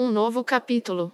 Um novo capítulo.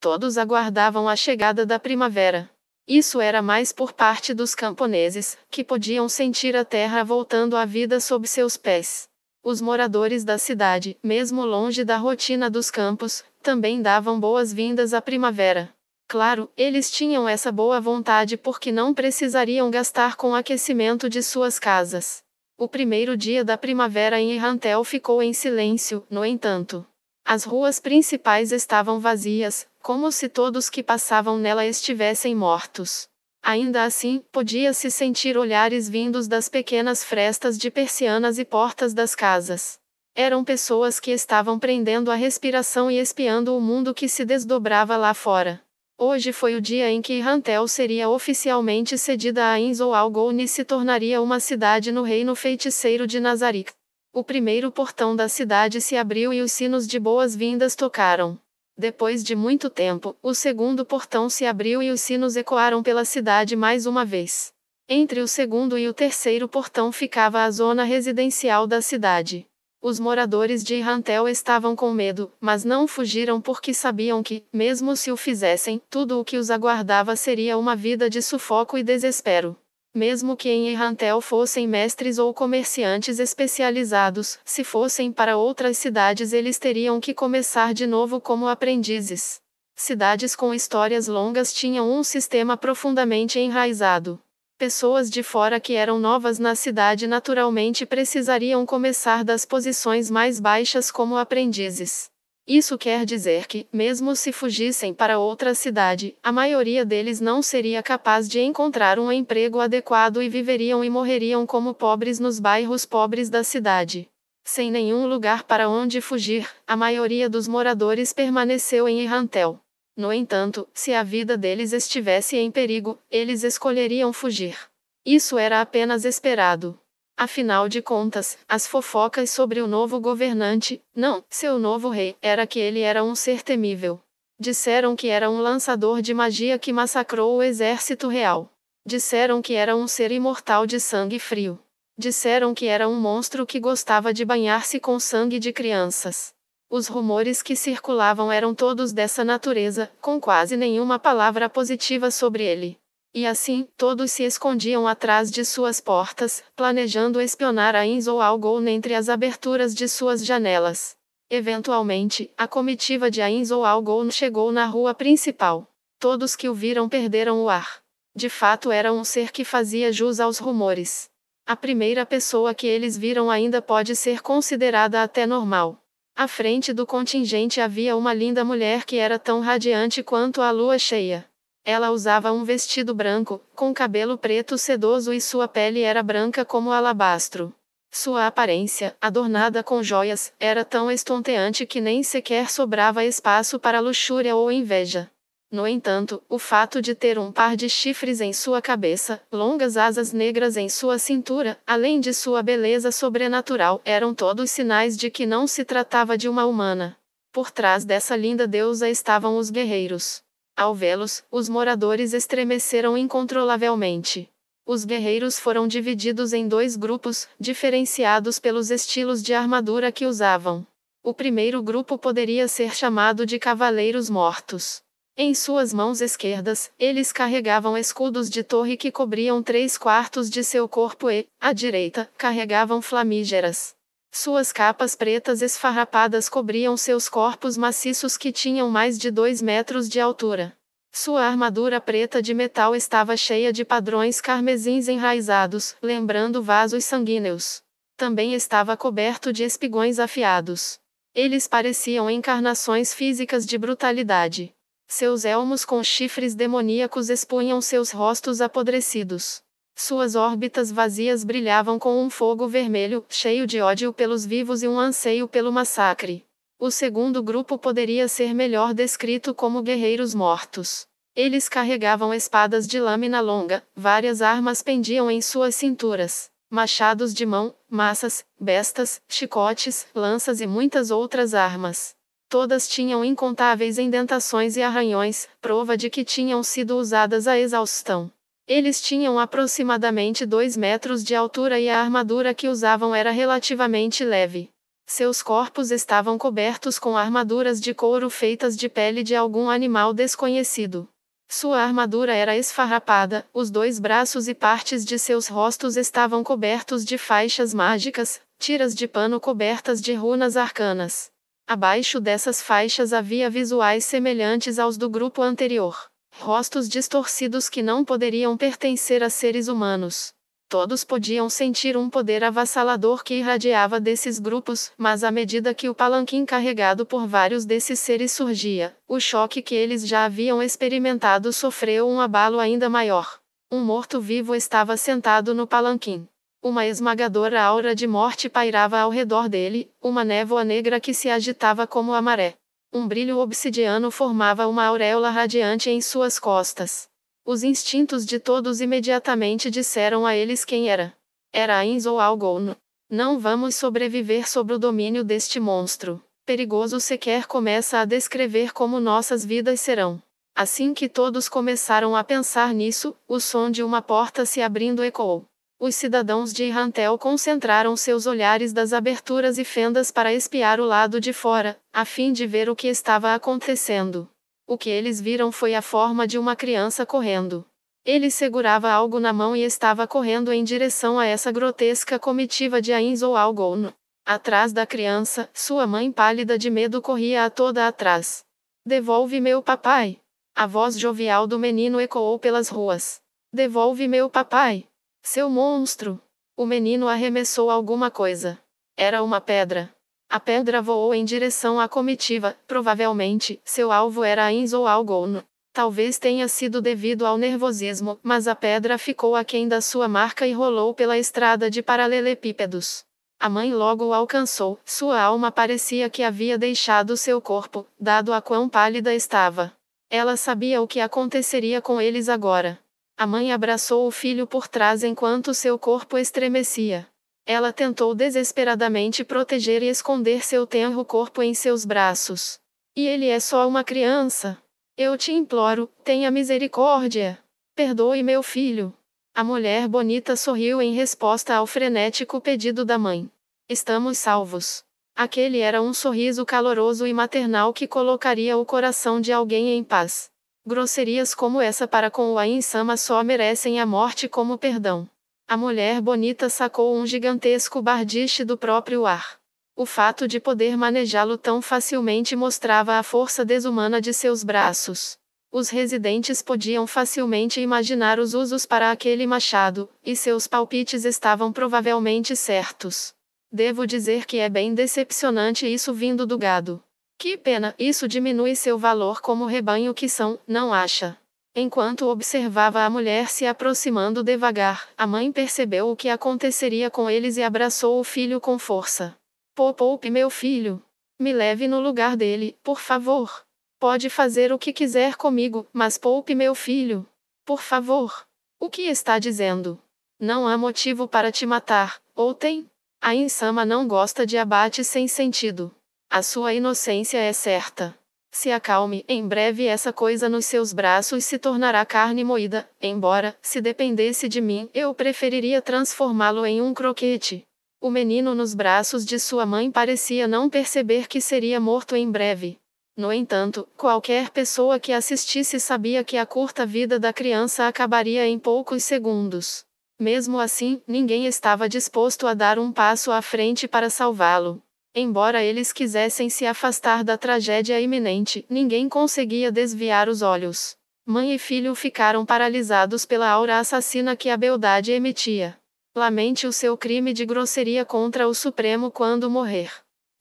Todos aguardavam a chegada da primavera. Isso era mais por parte dos camponeses, que podiam sentir a terra voltando à vida sob seus pés. Os moradores da cidade, mesmo longe da rotina dos campos, também davam boas-vindas à primavera. Claro, eles tinham essa boa vontade porque não precisariam gastar com o aquecimento de suas casas. O primeiro dia da primavera em Irrantel ficou em silêncio, no entanto. As ruas principais estavam vazias, como se todos que passavam nela estivessem mortos. Ainda assim, podia-se sentir olhares vindos das pequenas frestas de persianas e portas das casas. Eram pessoas que estavam prendendo a respiração e espiando o mundo que se desdobrava lá fora. Hoje foi o dia em que Rantel seria oficialmente cedida a Inzou Algon e se tornaria uma cidade no reino feiticeiro de Nazarick. O primeiro portão da cidade se abriu e os sinos de boas-vindas tocaram. Depois de muito tempo, o segundo portão se abriu e os sinos ecoaram pela cidade mais uma vez. Entre o segundo e o terceiro portão ficava a zona residencial da cidade. Os moradores de Rantel estavam com medo, mas não fugiram porque sabiam que, mesmo se o fizessem, tudo o que os aguardava seria uma vida de sufoco e desespero. Mesmo que em Errantel fossem mestres ou comerciantes especializados, se fossem para outras cidades eles teriam que começar de novo como aprendizes. Cidades com histórias longas tinham um sistema profundamente enraizado. Pessoas de fora que eram novas na cidade naturalmente precisariam começar das posições mais baixas como aprendizes. Isso quer dizer que, mesmo se fugissem para outra cidade, a maioria deles não seria capaz de encontrar um emprego adequado e viveriam e morreriam como pobres nos bairros pobres da cidade. Sem nenhum lugar para onde fugir, a maioria dos moradores permaneceu em Irrantel. No entanto, se a vida deles estivesse em perigo, eles escolheriam fugir. Isso era apenas esperado. Afinal de contas, as fofocas sobre o novo governante, não, seu novo rei, era que ele era um ser temível. Disseram que era um lançador de magia que massacrou o exército real. Disseram que era um ser imortal de sangue frio. Disseram que era um monstro que gostava de banhar-se com sangue de crianças. Os rumores que circulavam eram todos dessa natureza, com quase nenhuma palavra positiva sobre ele. E assim, todos se escondiam atrás de suas portas, planejando espionar a Inz ou algo entre as aberturas de suas janelas. Eventualmente, a comitiva de Ainz ou Algon chegou na rua principal. Todos que o viram perderam o ar. De fato era um ser que fazia jus aos rumores. A primeira pessoa que eles viram ainda pode ser considerada até normal. À frente do contingente havia uma linda mulher que era tão radiante quanto a lua cheia. Ela usava um vestido branco, com cabelo preto sedoso e sua pele era branca como alabastro. Sua aparência, adornada com joias, era tão estonteante que nem sequer sobrava espaço para luxúria ou inveja. No entanto, o fato de ter um par de chifres em sua cabeça, longas asas negras em sua cintura, além de sua beleza sobrenatural, eram todos sinais de que não se tratava de uma humana. Por trás dessa linda deusa estavam os guerreiros. Ao vê-los, os moradores estremeceram incontrolavelmente. Os guerreiros foram divididos em dois grupos, diferenciados pelos estilos de armadura que usavam. O primeiro grupo poderia ser chamado de Cavaleiros Mortos. Em suas mãos esquerdas, eles carregavam escudos de torre que cobriam três quartos de seu corpo e, à direita, carregavam flamígeras. Suas capas pretas esfarrapadas cobriam seus corpos maciços que tinham mais de dois metros de altura. Sua armadura preta de metal estava cheia de padrões carmesins enraizados, lembrando vasos sanguíneos. Também estava coberto de espigões afiados. Eles pareciam encarnações físicas de brutalidade. Seus elmos com chifres demoníacos expunham seus rostos apodrecidos. Suas órbitas vazias brilhavam com um fogo vermelho, cheio de ódio pelos vivos e um anseio pelo massacre. O segundo grupo poderia ser melhor descrito como guerreiros mortos. Eles carregavam espadas de lâmina longa, várias armas pendiam em suas cinturas, machados de mão, massas, bestas, chicotes, lanças e muitas outras armas. Todas tinham incontáveis indentações e arranhões, prova de que tinham sido usadas à exaustão. Eles tinham aproximadamente 2 metros de altura e a armadura que usavam era relativamente leve. Seus corpos estavam cobertos com armaduras de couro feitas de pele de algum animal desconhecido. Sua armadura era esfarrapada, os dois braços e partes de seus rostos estavam cobertos de faixas mágicas, tiras de pano cobertas de runas arcanas. Abaixo dessas faixas havia visuais semelhantes aos do grupo anterior. Rostos distorcidos que não poderiam pertencer a seres humanos. Todos podiam sentir um poder avassalador que irradiava desses grupos, mas à medida que o palanquim carregado por vários desses seres surgia, o choque que eles já haviam experimentado sofreu um abalo ainda maior. Um morto-vivo estava sentado no palanquim. Uma esmagadora aura de morte pairava ao redor dele, uma névoa negra que se agitava como a maré. Um brilho obsidiano formava uma auréola radiante em suas costas. Os instintos de todos imediatamente disseram a eles quem era. Era Ains ou Algon. Não vamos sobreviver sob o domínio deste monstro. Perigoso sequer começa a descrever como nossas vidas serão. Assim que todos começaram a pensar nisso, o som de uma porta se abrindo ecoou os cidadãos de Irantel concentraram seus olhares das aberturas e fendas para espiar o lado de fora, a fim de ver o que estava acontecendo. O que eles viram foi a forma de uma criança correndo. Ele segurava algo na mão e estava correndo em direção a essa grotesca comitiva de Ains ou Algon. Atrás da criança, sua mãe pálida de medo corria a toda atrás. Devolve meu papai! A voz jovial do menino ecoou pelas ruas. Devolve meu papai! Seu monstro! O menino arremessou alguma coisa. Era uma pedra. A pedra voou em direção à comitiva, provavelmente, seu alvo era Ainz ou Algon. Talvez tenha sido devido ao nervosismo, mas a pedra ficou aquém da sua marca e rolou pela estrada de paralelepípedos. A mãe logo o alcançou, sua alma parecia que havia deixado seu corpo, dado a quão pálida estava. Ela sabia o que aconteceria com eles agora. A mãe abraçou o filho por trás enquanto seu corpo estremecia. Ela tentou desesperadamente proteger e esconder seu tenro corpo em seus braços. E ele é só uma criança. Eu te imploro, tenha misericórdia. Perdoe meu filho. A mulher bonita sorriu em resposta ao frenético pedido da mãe. Estamos salvos. Aquele era um sorriso caloroso e maternal que colocaria o coração de alguém em paz. Grosserias como essa para com o Ainsama só merecem a morte como perdão. A mulher bonita sacou um gigantesco bardiche do próprio ar. O fato de poder manejá-lo tão facilmente mostrava a força desumana de seus braços. Os residentes podiam facilmente imaginar os usos para aquele machado, e seus palpites estavam provavelmente certos. Devo dizer que é bem decepcionante isso vindo do gado. Que pena, isso diminui seu valor como rebanho que são, não acha? Enquanto observava a mulher se aproximando devagar, a mãe percebeu o que aconteceria com eles e abraçou o filho com força. Poupe meu filho. Me leve no lugar dele, por favor. Pode fazer o que quiser comigo, mas poupe meu filho. Por favor. O que está dizendo? Não há motivo para te matar, ou tem? A insama não gosta de abate sem sentido. A sua inocência é certa. Se acalme, em breve essa coisa nos seus braços se tornará carne moída, embora, se dependesse de mim, eu preferiria transformá-lo em um croquete. O menino nos braços de sua mãe parecia não perceber que seria morto em breve. No entanto, qualquer pessoa que assistisse sabia que a curta vida da criança acabaria em poucos segundos. Mesmo assim, ninguém estava disposto a dar um passo à frente para salvá-lo. Embora eles quisessem se afastar da tragédia iminente, ninguém conseguia desviar os olhos. Mãe e filho ficaram paralisados pela aura assassina que a beldade emitia. Lamente o seu crime de grosseria contra o Supremo quando morrer.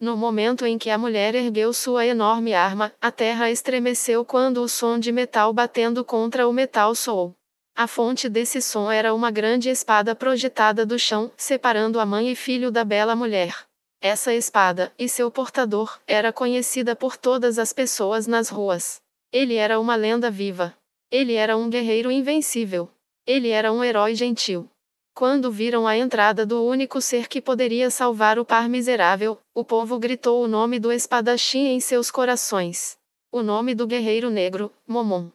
No momento em que a mulher ergueu sua enorme arma, a terra estremeceu quando o som de metal batendo contra o metal soou. A fonte desse som era uma grande espada projetada do chão, separando a mãe e filho da bela mulher. Essa espada, e seu portador, era conhecida por todas as pessoas nas ruas. Ele era uma lenda viva. Ele era um guerreiro invencível. Ele era um herói gentil. Quando viram a entrada do único ser que poderia salvar o par miserável, o povo gritou o nome do espadachim em seus corações. O nome do guerreiro negro, Momon.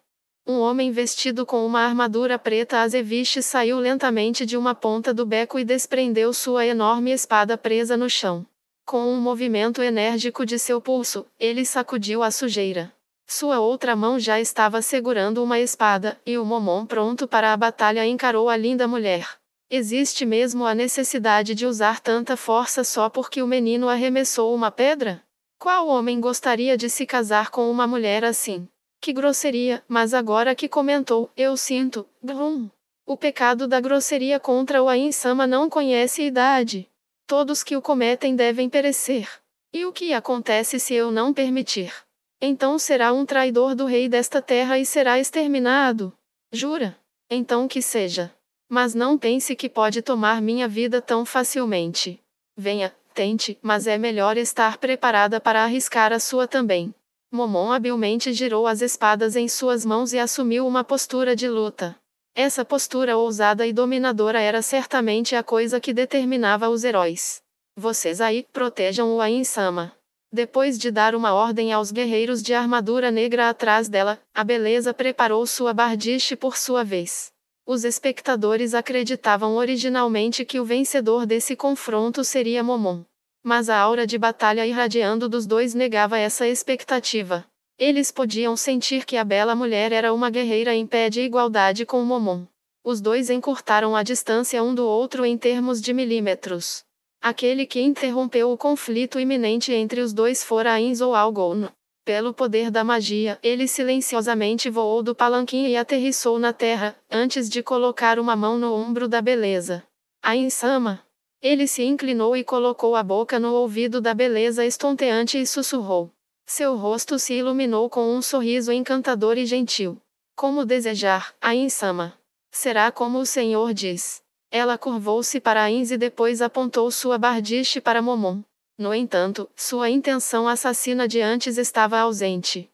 Um homem vestido com uma armadura preta azeviche saiu lentamente de uma ponta do beco e desprendeu sua enorme espada presa no chão. Com um movimento enérgico de seu pulso, ele sacudiu a sujeira. Sua outra mão já estava segurando uma espada, e o Momon pronto para a batalha encarou a linda mulher. Existe mesmo a necessidade de usar tanta força só porque o menino arremessou uma pedra? Qual homem gostaria de se casar com uma mulher assim? Que grosseria, mas agora que comentou, eu sinto, grum. O pecado da grosseria contra o Ainsama não conhece idade. Todos que o cometem devem perecer. E o que acontece se eu não permitir? Então será um traidor do rei desta terra e será exterminado. Jura? Então que seja. Mas não pense que pode tomar minha vida tão facilmente. Venha, tente, mas é melhor estar preparada para arriscar a sua também. Momon habilmente girou as espadas em suas mãos e assumiu uma postura de luta. Essa postura ousada e dominadora era certamente a coisa que determinava os heróis. Vocês aí, protejam o Ainsama. Depois de dar uma ordem aos guerreiros de armadura negra atrás dela, a beleza preparou sua bardiche por sua vez. Os espectadores acreditavam originalmente que o vencedor desse confronto seria Momon. Mas a aura de batalha irradiando dos dois negava essa expectativa. Eles podiam sentir que a bela mulher era uma guerreira em pé de igualdade com Momon. Os dois encurtaram a distância um do outro em termos de milímetros. Aquele que interrompeu o conflito iminente entre os dois fora Ainz ou Algon. Pelo poder da magia, ele silenciosamente voou do palanquim e aterrissou na terra, antes de colocar uma mão no ombro da beleza. Ainsama! Ele se inclinou e colocou a boca no ouvido da beleza estonteante e sussurrou. Seu rosto se iluminou com um sorriso encantador e gentil. Como desejar, Ainsama? Será como o Senhor diz. Ela curvou-se para Ainz e depois apontou sua bardiche para Momon. No entanto, sua intenção assassina de antes estava ausente.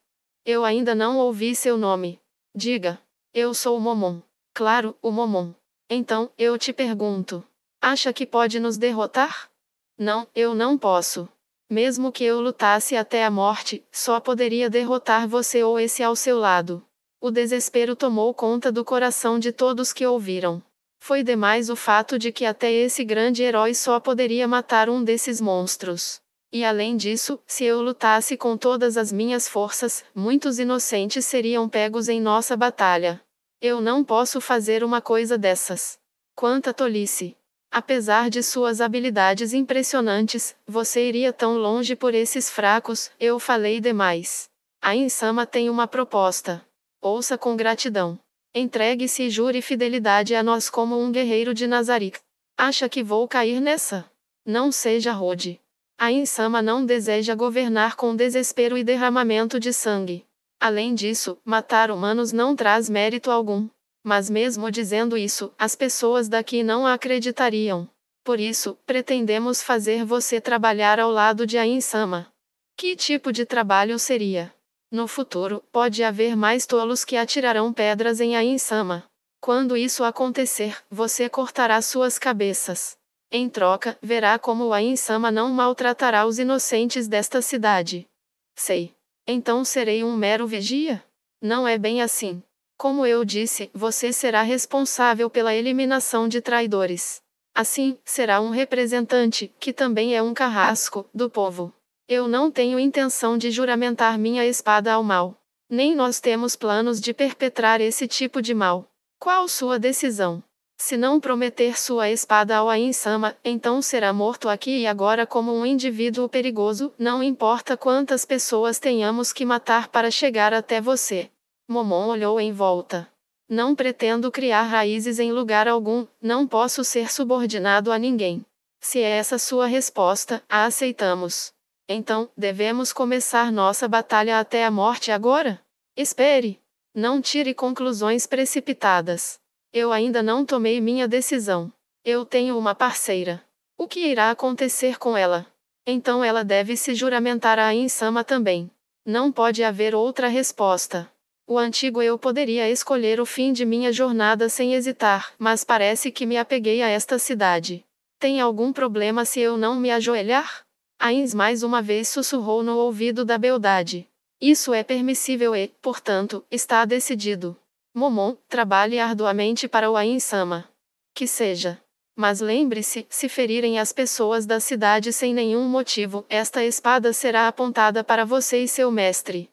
Eu ainda não ouvi seu nome. Diga. Eu sou o Momon. Claro, o Momon. Então, eu te pergunto. Acha que pode nos derrotar? Não, eu não posso. Mesmo que eu lutasse até a morte, só poderia derrotar você ou esse ao seu lado. O desespero tomou conta do coração de todos que ouviram. Foi demais o fato de que até esse grande herói só poderia matar um desses monstros. E além disso, se eu lutasse com todas as minhas forças, muitos inocentes seriam pegos em nossa batalha. Eu não posso fazer uma coisa dessas. Quanta tolice! Apesar de suas habilidades impressionantes, você iria tão longe por esses fracos, eu falei demais. A Insama tem uma proposta. Ouça com gratidão. Entregue-se e jure fidelidade a nós como um guerreiro de Nazarick. Acha que vou cair nessa? Não seja rude. A Insama não deseja governar com desespero e derramamento de sangue. Além disso, matar humanos não traz mérito algum. Mas mesmo dizendo isso, as pessoas daqui não acreditariam. Por isso, pretendemos fazer você trabalhar ao lado de Ainsama. Que tipo de trabalho seria? No futuro, pode haver mais tolos que atirarão pedras em Ainsama. Quando isso acontecer, você cortará suas cabeças. Em troca, verá como Ainsama não maltratará os inocentes desta cidade. Sei. Então serei um mero vigia? Não é bem assim. Como eu disse, você será responsável pela eliminação de traidores. Assim, será um representante, que também é um carrasco, do povo. Eu não tenho intenção de juramentar minha espada ao mal. Nem nós temos planos de perpetrar esse tipo de mal. Qual sua decisão? Se não prometer sua espada ao Ainsama, então será morto aqui e agora como um indivíduo perigoso, não importa quantas pessoas tenhamos que matar para chegar até você. Momon olhou em volta. Não pretendo criar raízes em lugar algum, não posso ser subordinado a ninguém. Se é essa sua resposta, a aceitamos. Então, devemos começar nossa batalha até a morte agora? Espere! Não tire conclusões precipitadas. Eu ainda não tomei minha decisão. Eu tenho uma parceira. O que irá acontecer com ela? Então ela deve se juramentar a Insama também. Não pode haver outra resposta. O antigo eu poderia escolher o fim de minha jornada sem hesitar, mas parece que me apeguei a esta cidade. Tem algum problema se eu não me ajoelhar? Ains mais uma vez sussurrou no ouvido da beldade. Isso é permissível e, portanto, está decidido. Momon, trabalhe arduamente para o Ainsama. Que seja. Mas lembre-se, se ferirem as pessoas da cidade sem nenhum motivo, esta espada será apontada para você e seu mestre.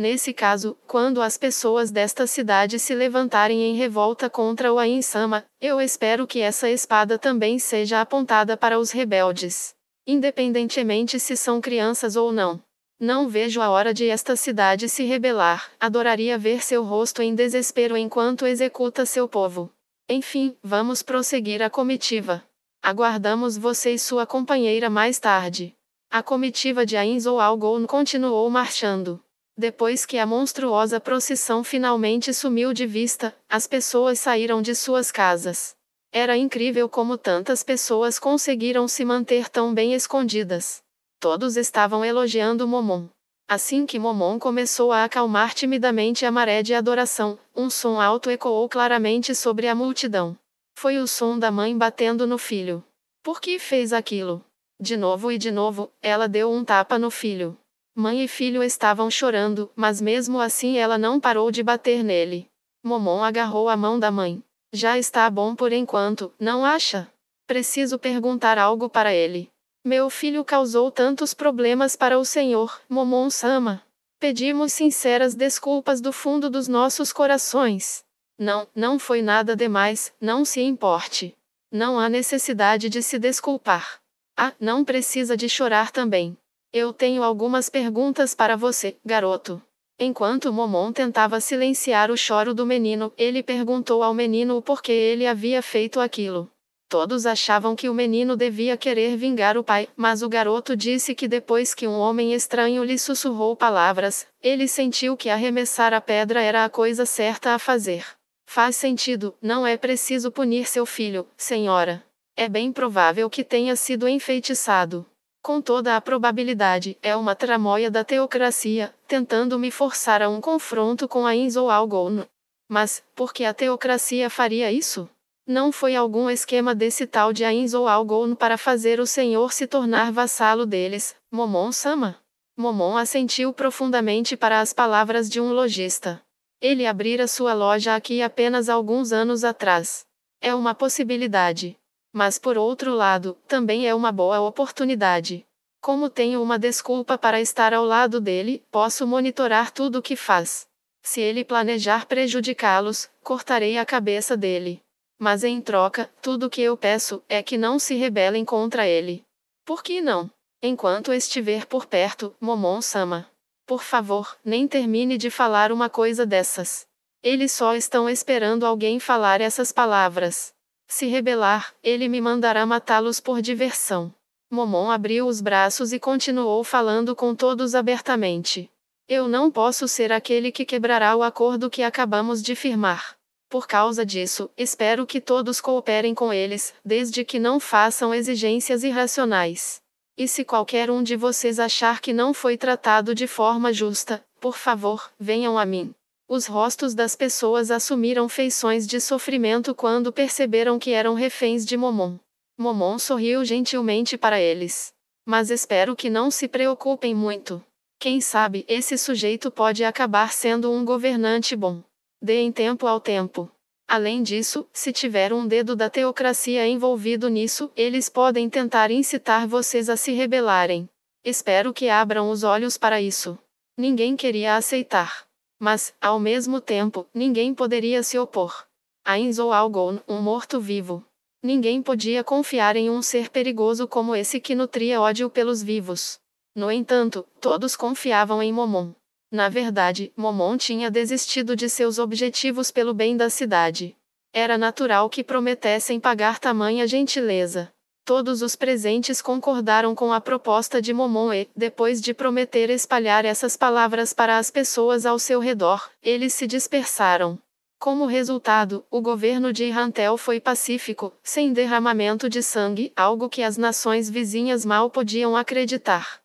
Nesse caso, quando as pessoas desta cidade se levantarem em revolta contra o Ainsama, eu espero que essa espada também seja apontada para os rebeldes. Independentemente se são crianças ou não. Não vejo a hora de esta cidade se rebelar, adoraria ver seu rosto em desespero enquanto executa seu povo. Enfim, vamos prosseguir a comitiva. Aguardamos você e sua companheira mais tarde. A comitiva de Ainz ou Algon continuou marchando. Depois que a monstruosa procissão finalmente sumiu de vista, as pessoas saíram de suas casas. Era incrível como tantas pessoas conseguiram se manter tão bem escondidas. Todos estavam elogiando Momon. Assim que Momon começou a acalmar timidamente a maré de adoração, um som alto ecoou claramente sobre a multidão. Foi o som da mãe batendo no filho. Por que fez aquilo? De novo e de novo, ela deu um tapa no filho. Mãe e filho estavam chorando, mas mesmo assim ela não parou de bater nele. Momon agarrou a mão da mãe. Já está bom por enquanto, não acha? Preciso perguntar algo para ele. Meu filho causou tantos problemas para o senhor, Momon Sama. Pedimos sinceras desculpas do fundo dos nossos corações. Não, não foi nada demais, não se importe. Não há necessidade de se desculpar. Ah, não precisa de chorar também. Eu tenho algumas perguntas para você, garoto. Enquanto Momon tentava silenciar o choro do menino, ele perguntou ao menino o porquê ele havia feito aquilo. Todos achavam que o menino devia querer vingar o pai, mas o garoto disse que depois que um homem estranho lhe sussurrou palavras, ele sentiu que arremessar a pedra era a coisa certa a fazer. Faz sentido, não é preciso punir seu filho, senhora. É bem provável que tenha sido enfeitiçado com toda a probabilidade, é uma tramóia da teocracia, tentando me forçar a um confronto com a Inzoualgon. Mas, por que a teocracia faria isso? Não foi algum esquema desse tal de Algon para fazer o senhor se tornar vassalo deles, Momon-sama? Momon assentiu profundamente para as palavras de um lojista. Ele abrira sua loja aqui apenas alguns anos atrás. É uma possibilidade. Mas por outro lado, também é uma boa oportunidade. Como tenho uma desculpa para estar ao lado dele, posso monitorar tudo o que faz. Se ele planejar prejudicá-los, cortarei a cabeça dele. Mas em troca, tudo o que eu peço é que não se rebelem contra ele. Por que não? Enquanto estiver por perto, Momon Sama. Por favor, nem termine de falar uma coisa dessas. Eles só estão esperando alguém falar essas palavras. Se rebelar, ele me mandará matá-los por diversão. Momon abriu os braços e continuou falando com todos abertamente. Eu não posso ser aquele que quebrará o acordo que acabamos de firmar. Por causa disso, espero que todos cooperem com eles, desde que não façam exigências irracionais. E se qualquer um de vocês achar que não foi tratado de forma justa, por favor, venham a mim. Os rostos das pessoas assumiram feições de sofrimento quando perceberam que eram reféns de Momon. Momon sorriu gentilmente para eles. Mas espero que não se preocupem muito. Quem sabe esse sujeito pode acabar sendo um governante bom. Deem tempo ao tempo. Além disso, se tiver um dedo da teocracia envolvido nisso, eles podem tentar incitar vocês a se rebelarem. Espero que abram os olhos para isso. Ninguém queria aceitar. Mas, ao mesmo tempo, ninguém poderia se opor. A Inzou Algon, um morto-vivo. Ninguém podia confiar em um ser perigoso como esse que nutria ódio pelos vivos. No entanto, todos confiavam em Momon. Na verdade, Momon tinha desistido de seus objetivos pelo bem da cidade. Era natural que prometessem pagar tamanha gentileza todos os presentes concordaram com a proposta de Momon e, depois de prometer espalhar essas palavras para as pessoas ao seu redor, eles se dispersaram. Como resultado, o governo de Irantel foi pacífico, sem derramamento de sangue, algo que as nações vizinhas mal podiam acreditar.